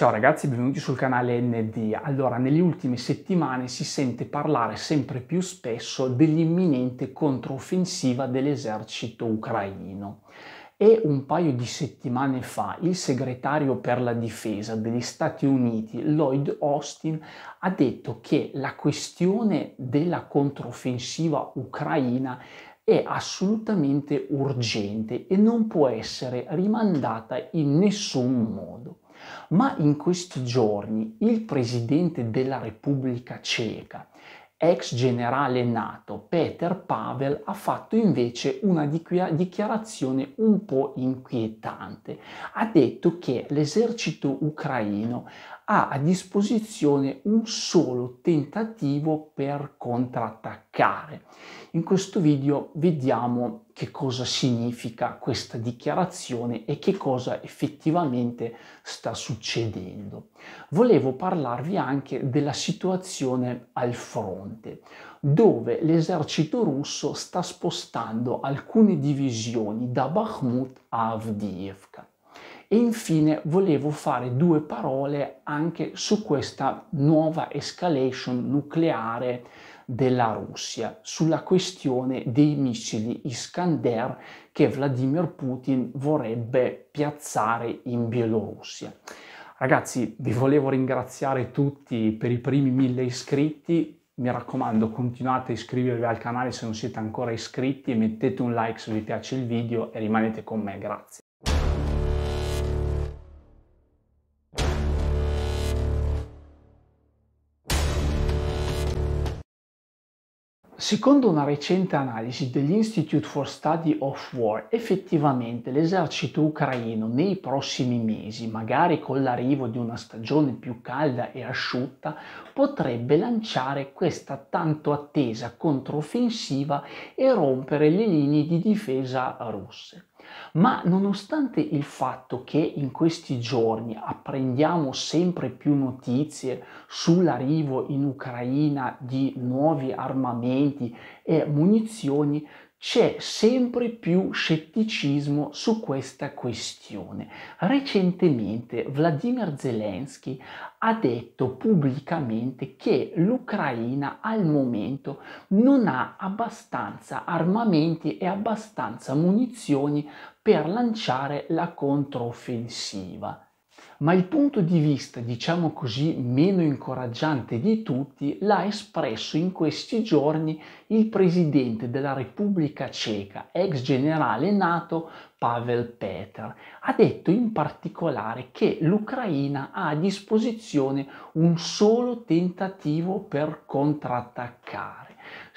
Ciao ragazzi, benvenuti sul canale ND. Allora, nelle ultime settimane si sente parlare sempre più spesso dell'imminente controffensiva dell'esercito ucraino. E un paio di settimane fa il segretario per la difesa degli Stati Uniti, Lloyd Austin, ha detto che la questione della controffensiva ucraina è assolutamente urgente e non può essere rimandata in nessun modo. Ma in questi giorni il presidente della Repubblica Ceca, ex generale nato Peter Pavel, ha fatto invece una dichiarazione un po' inquietante. Ha detto che l'esercito ucraino ha a disposizione un solo tentativo per contrattaccare. In questo video vediamo che cosa significa questa dichiarazione e che cosa effettivamente sta succedendo. Volevo parlarvi anche della situazione al fronte, dove l'esercito russo sta spostando alcune divisioni da Bakhmut a Avdiivka. E infine volevo fare due parole anche su questa nuova escalation nucleare della Russia, sulla questione dei missili Iskander che Vladimir Putin vorrebbe piazzare in Bielorussia. Ragazzi, vi volevo ringraziare tutti per i primi mille iscritti, mi raccomando continuate a iscrivervi al canale se non siete ancora iscritti, mettete un like se vi piace il video e rimanete con me, grazie. Secondo una recente analisi dell'Institute for Study of War, effettivamente l'esercito ucraino nei prossimi mesi, magari con l'arrivo di una stagione più calda e asciutta, potrebbe lanciare questa tanto attesa controffensiva e rompere le linee di difesa russe. Ma nonostante il fatto che in questi giorni apprendiamo sempre più notizie sull'arrivo in Ucraina di nuovi armamenti e munizioni, c'è sempre più scetticismo su questa questione. Recentemente Vladimir Zelensky ha detto pubblicamente che l'Ucraina al momento non ha abbastanza armamenti e abbastanza munizioni per lanciare la controffensiva ma il punto di vista, diciamo così, meno incoraggiante di tutti l'ha espresso in questi giorni il presidente della Repubblica Ceca, ex generale NATO Pavel Petr. Ha detto in particolare che l'Ucraina ha a disposizione un solo tentativo per contrattaccare.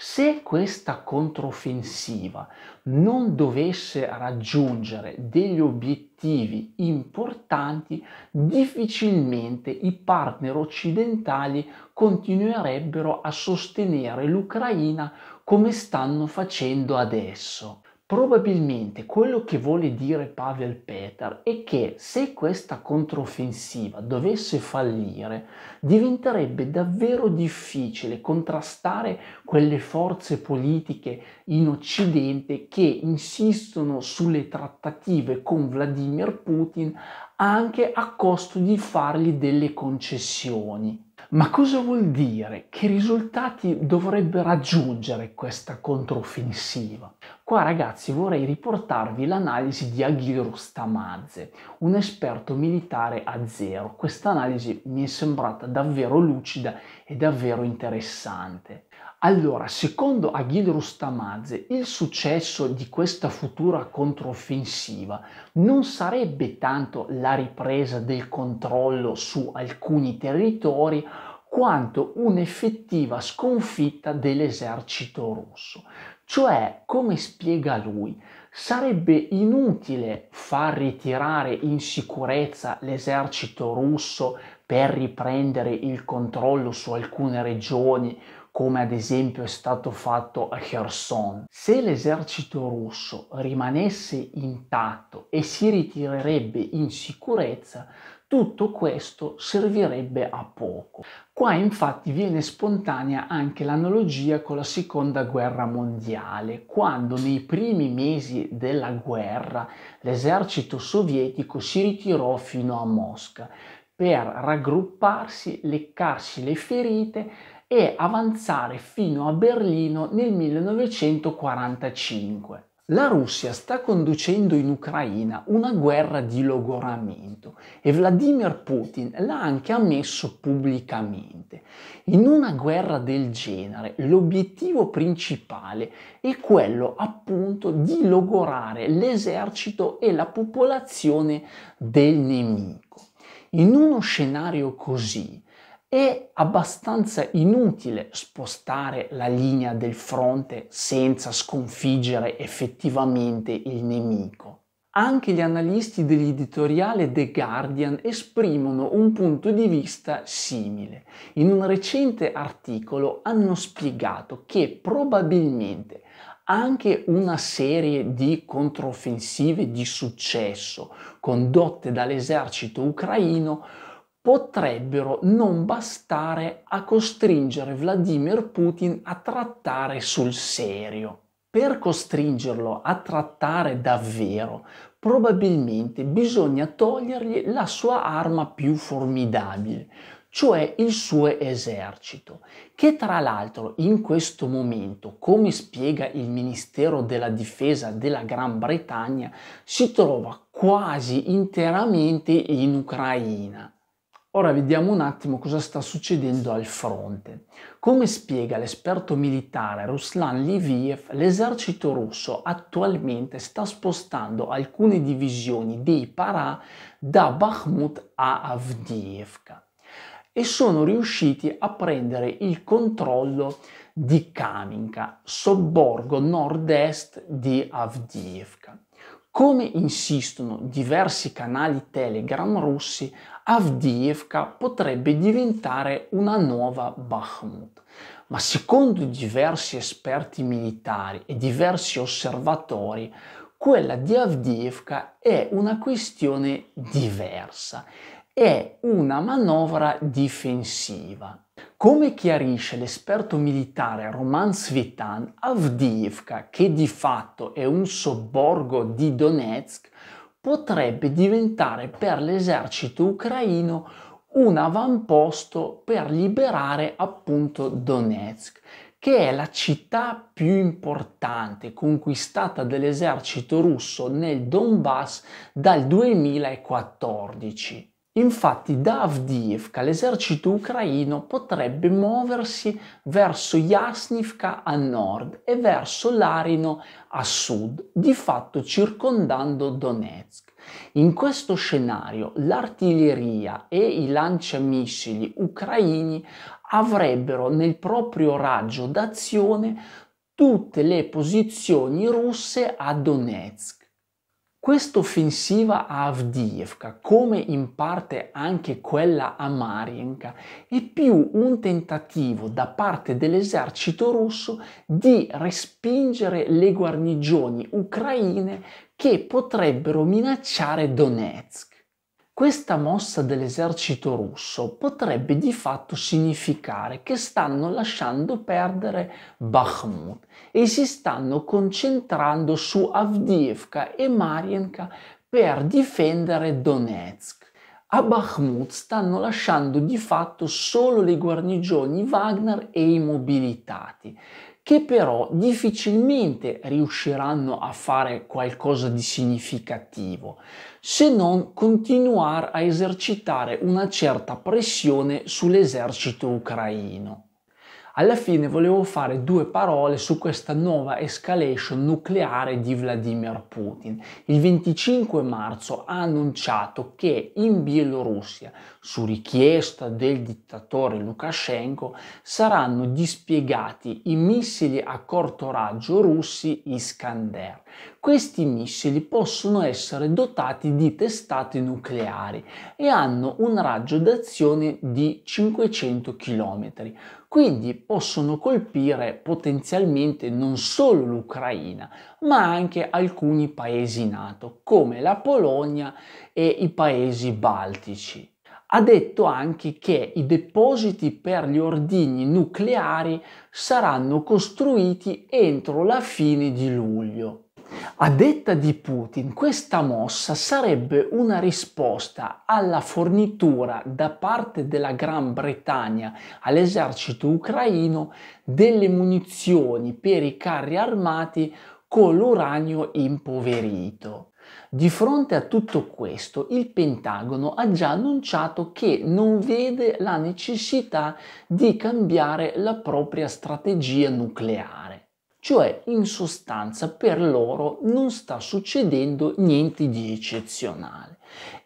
Se questa controffensiva non dovesse raggiungere degli obiettivi importanti, difficilmente i partner occidentali continuerebbero a sostenere l'Ucraina come stanno facendo adesso. Probabilmente quello che vuole dire Pavel Peter è che se questa controffensiva dovesse fallire, diventerebbe davvero difficile contrastare quelle forze politiche in Occidente che insistono sulle trattative con Vladimir Putin anche a costo di fargli delle concessioni. Ma cosa vuol dire? Che risultati dovrebbe raggiungere questa controffensiva? Qua ragazzi vorrei riportarvi l'analisi di Aghil Rustamadze, un esperto militare a zero. Questa analisi mi è sembrata davvero lucida e davvero interessante. Allora, secondo Aghil Rustamadze, il successo di questa futura controffensiva non sarebbe tanto la ripresa del controllo su alcuni territori, quanto un'effettiva sconfitta dell'esercito russo. Cioè, come spiega lui, sarebbe inutile far ritirare in sicurezza l'esercito russo per riprendere il controllo su alcune regioni, come ad esempio è stato fatto a Kherson. Se l'esercito russo rimanesse intatto e si ritirerebbe in sicurezza, tutto questo servirebbe a poco. Qua infatti viene spontanea anche l'analogia con la seconda guerra mondiale, quando nei primi mesi della guerra l'esercito sovietico si ritirò fino a Mosca per raggrupparsi, leccarsi le ferite e avanzare fino a Berlino nel 1945 la Russia sta conducendo in Ucraina una guerra di logoramento e Vladimir Putin l'ha anche ammesso pubblicamente. In una guerra del genere l'obiettivo principale è quello appunto di logorare l'esercito e la popolazione del nemico. In uno scenario così è abbastanza inutile spostare la linea del fronte senza sconfiggere effettivamente il nemico. Anche gli analisti dell'editoriale The Guardian esprimono un punto di vista simile. In un recente articolo hanno spiegato che probabilmente anche una serie di controffensive di successo condotte dall'esercito ucraino potrebbero non bastare a costringere Vladimir Putin a trattare sul serio. Per costringerlo a trattare davvero, probabilmente bisogna togliergli la sua arma più formidabile, cioè il suo esercito, che tra l'altro in questo momento, come spiega il Ministero della Difesa della Gran Bretagna, si trova quasi interamente in Ucraina. Ora vediamo un attimo cosa sta succedendo al fronte. Come spiega l'esperto militare Ruslan Liviev, l'esercito russo attualmente sta spostando alcune divisioni dei Parà da Bakhmut a Avdiivka e sono riusciti a prendere il controllo di Kaminka, sobborgo nord-est di Avdiivka. Come insistono diversi canali Telegram russi, Avdiivka potrebbe diventare una nuova Bakhmut. Ma secondo diversi esperti militari e diversi osservatori, quella di Avdiivka è una questione diversa, è una manovra difensiva. Come chiarisce l'esperto militare Roman Svitan, Avdiivka, che di fatto è un sobborgo di Donetsk, potrebbe diventare per l'esercito ucraino un avamposto per liberare appunto Donetsk, che è la città più importante conquistata dall'esercito russo nel Donbass dal 2014. Infatti da Avdiivka l'esercito ucraino potrebbe muoversi verso Jasnivka a nord e verso Larino a sud, di fatto circondando Donetsk. In questo scenario l'artiglieria e i lanciamissili ucraini avrebbero nel proprio raggio d'azione tutte le posizioni russe a Donetsk Quest'offensiva a Avdiivka, come in parte anche quella a Marienka, è più un tentativo da parte dell'esercito russo di respingere le guarnigioni ucraine che potrebbero minacciare Donetsk questa mossa dell'esercito russo potrebbe di fatto significare che stanno lasciando perdere Bakhmut e si stanno concentrando su Avdiivka e Marienka per difendere Donetsk. A Bakhmut stanno lasciando di fatto solo le guarnigioni Wagner e i mobilitati, che però difficilmente riusciranno a fare qualcosa di significativo, se non continuare a esercitare una certa pressione sull'esercito ucraino. Alla fine volevo fare due parole su questa nuova escalation nucleare di Vladimir Putin. Il 25 marzo ha annunciato che in Bielorussia, su richiesta del dittatore Lukashenko, saranno dispiegati i missili a corto raggio russi Iskander. Questi missili possono essere dotati di testate nucleari e hanno un raggio d'azione di 500 km, quindi possono colpire potenzialmente non solo l'Ucraina, ma anche alcuni paesi NATO, come la Polonia e i paesi baltici ha detto anche che i depositi per gli ordigni nucleari saranno costruiti entro la fine di luglio. A detta di Putin, questa mossa sarebbe una risposta alla fornitura da parte della Gran Bretagna all'esercito ucraino delle munizioni per i carri armati con l'uranio impoverito. Di fronte a tutto questo, il Pentagono ha già annunciato che non vede la necessità di cambiare la propria strategia nucleare. Cioè, in sostanza, per loro non sta succedendo niente di eccezionale.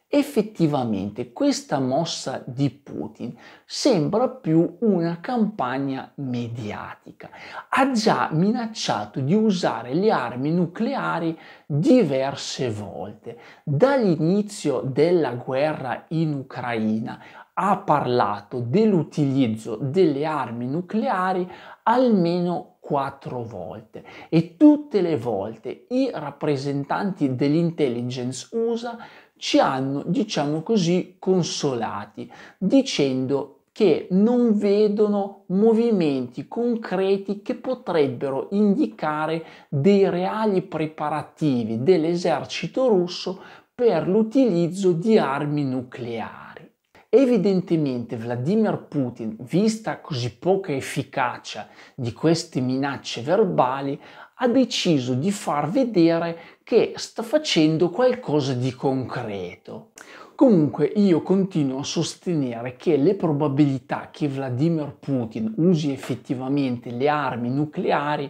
Effettivamente questa mossa di Putin sembra più una campagna mediatica. Ha già minacciato di usare le armi nucleari diverse volte. Dall'inizio della guerra in Ucraina ha parlato dell'utilizzo delle armi nucleari almeno quattro volte e tutte le volte i rappresentanti dell'intelligence USA ci hanno, diciamo così, consolati dicendo che non vedono movimenti concreti che potrebbero indicare dei reali preparativi dell'esercito russo per l'utilizzo di armi nucleari. Evidentemente Vladimir Putin, vista così poca efficacia di queste minacce verbali, ha deciso di far vedere che sta facendo qualcosa di concreto. Comunque io continuo a sostenere che le probabilità che Vladimir Putin usi effettivamente le armi nucleari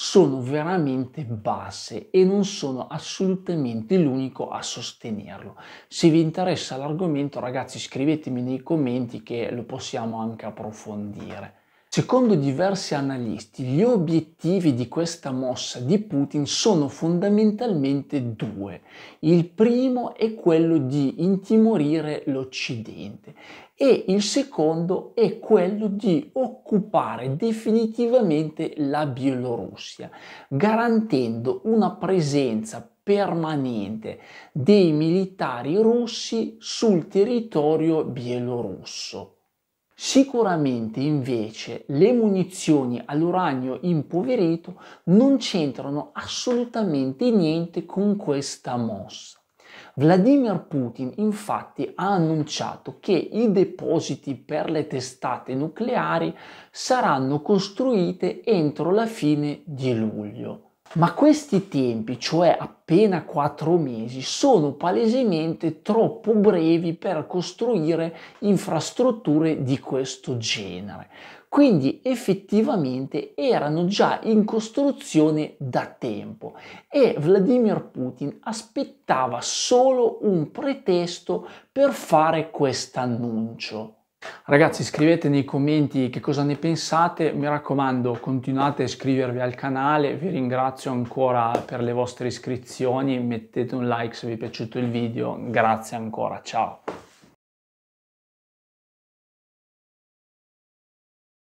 sono veramente basse e non sono assolutamente l'unico a sostenerlo. Se vi interessa l'argomento ragazzi scrivetemi nei commenti che lo possiamo anche approfondire. Secondo diversi analisti, gli obiettivi di questa mossa di Putin sono fondamentalmente due. Il primo è quello di intimorire l'Occidente e il secondo è quello di occupare definitivamente la Bielorussia, garantendo una presenza permanente dei militari russi sul territorio bielorusso. Sicuramente invece le munizioni all'uranio impoverito non c'entrano assolutamente niente con questa mossa. Vladimir Putin infatti ha annunciato che i depositi per le testate nucleari saranno costruite entro la fine di luglio. Ma questi tempi, cioè appena 4 mesi, sono palesemente troppo brevi per costruire infrastrutture di questo genere. Quindi effettivamente erano già in costruzione da tempo e Vladimir Putin aspettava solo un pretesto per fare quest'annuncio. Ragazzi scrivete nei commenti che cosa ne pensate, mi raccomando continuate a iscrivervi al canale, vi ringrazio ancora per le vostre iscrizioni, mettete un like se vi è piaciuto il video, grazie ancora, ciao!